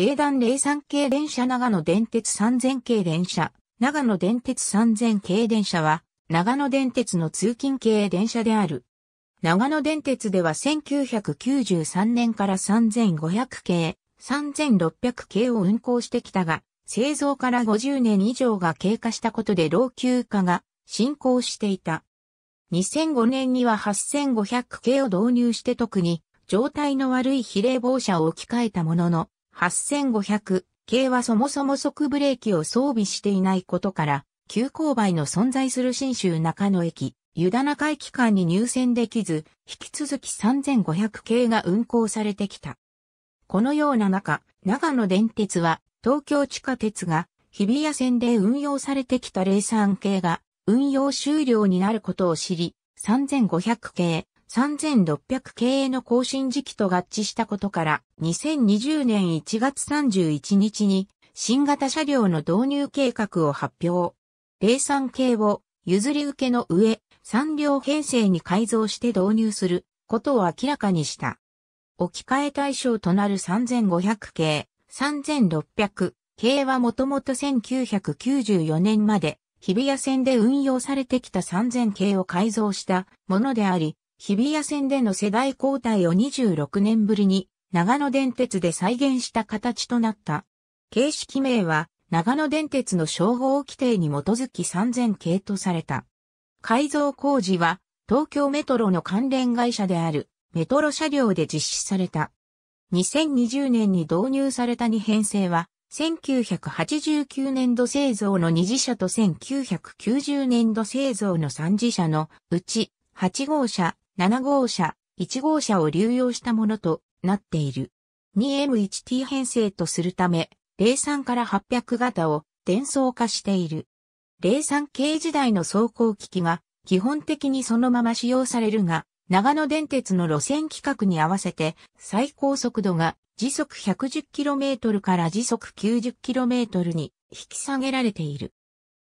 英断03系電車長野電鉄3000系電車、長野電鉄3000系電車は、長野電鉄の通勤系電車である。長野電鉄では1993年から3500系、3600系を運行してきたが、製造から50年以上が経過したことで老朽化が進行していた。2005年には8500系を導入して特に状態の悪い比例防車を置き換えたものの、8500系はそもそも即ブレーキを装備していないことから、急勾配の存在する新州中野駅、湯田中駅間に入線できず、引き続き3500系が運行されてきた。このような中、長野電鉄は東京地下鉄が日比谷線で運用されてきた03系が運用終了になることを知り、3500系、3600系の更新時期と合致したことから、2020年1月31日に新型車両の導入計画を発表。03系を譲り受けの上、3両編成に改造して導入することを明らかにした。置き換え対象となる3500系、3600系はもともと1994年まで日比谷線で運用されてきた3000系を改造したものであり、日比谷線での世代交代を26年ぶりに長野電鉄で再現した形となった。形式名は長野電鉄の称号規定に基づき3000系とされた。改造工事は東京メトロの関連会社であるメトロ車両で実施された。2020年に導入された2編成は1989年度製造の2次車と1990年度製造の3次車のうち8号車、7号車、1号車を流用したものとなっている。2M1T 編成とするため、03から800型を伝送化している。03系時代の走行機器が基本的にそのまま使用されるが、長野電鉄の路線規格に合わせて最高速度が時速 110km から時速 90km に引き下げられている。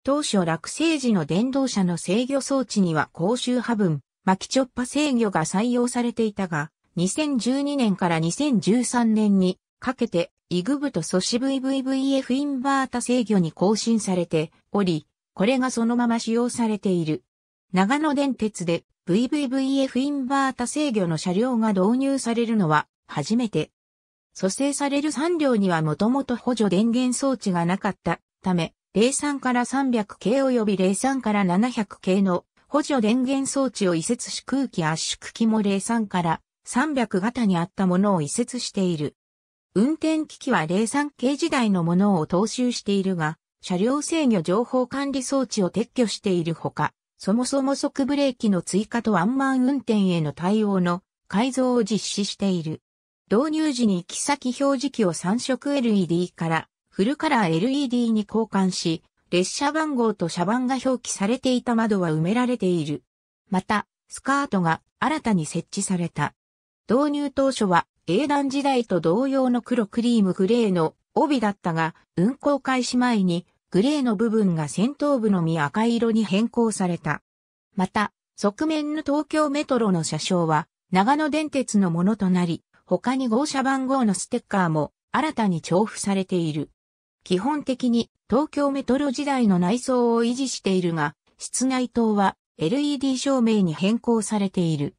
当初落成時の電動車の制御装置には公衆波分、マキチョッパ制御が採用されていたが、2012年から2013年にかけて、イグブと素子 VVVF インバータ制御に更新されており、これがそのまま使用されている。長野電鉄で VVVF インバータ制御の車両が導入されるのは初めて。蘇生される3両にはもともと補助電源装置がなかったため、03から300系及び03から700系の補助電源装置を移設し空気圧縮機も03から300型にあったものを移設している。運転機器は03系時代のものを踏襲しているが、車両制御情報管理装置を撤去しているほか、そもそも即ブレーキの追加とワンマン運転への対応の改造を実施している。導入時に行き先表示器を3色 LED からフルカラー LED に交換し、列車番号と車番が表記されていた窓は埋められている。また、スカートが新たに設置された。導入当初は英断時代と同様の黒クリームグレーの帯だったが、運行開始前にグレーの部分が先頭部のみ赤色に変更された。また、側面の東京メトロの車掌は長野電鉄のものとなり、他に号車番号のステッカーも新たに調布されている。基本的に東京メトロ時代の内装を維持しているが、室内灯は LED 照明に変更されている。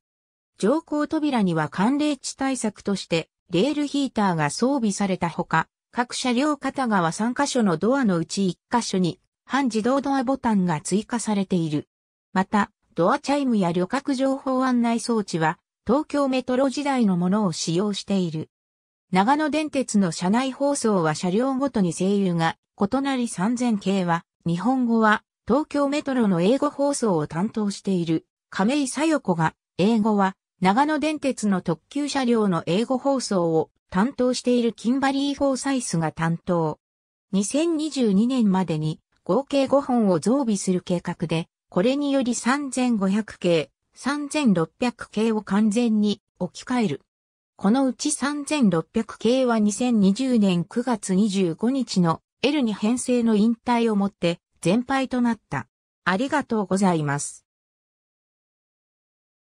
乗降扉には寒冷地対策としてレールヒーターが装備されたほか、各車両片側3カ所のドアのうち1カ所に半自動ドアボタンが追加されている。また、ドアチャイムや旅客情報案内装置は東京メトロ時代のものを使用している。長野電鉄の車内放送は車両ごとに声優が異なり3000系は、日本語は東京メトロの英語放送を担当している亀井さよ子が、英語は長野電鉄の特急車両の英語放送を担当しているキンバリー・フォーサイスが担当。2022年までに合計5本を増備する計画で、これにより3500系、3600系を完全に置き換える。このうち3600系は2020年9月25日の L2 編成の引退をもって全廃となった。ありがとうございます。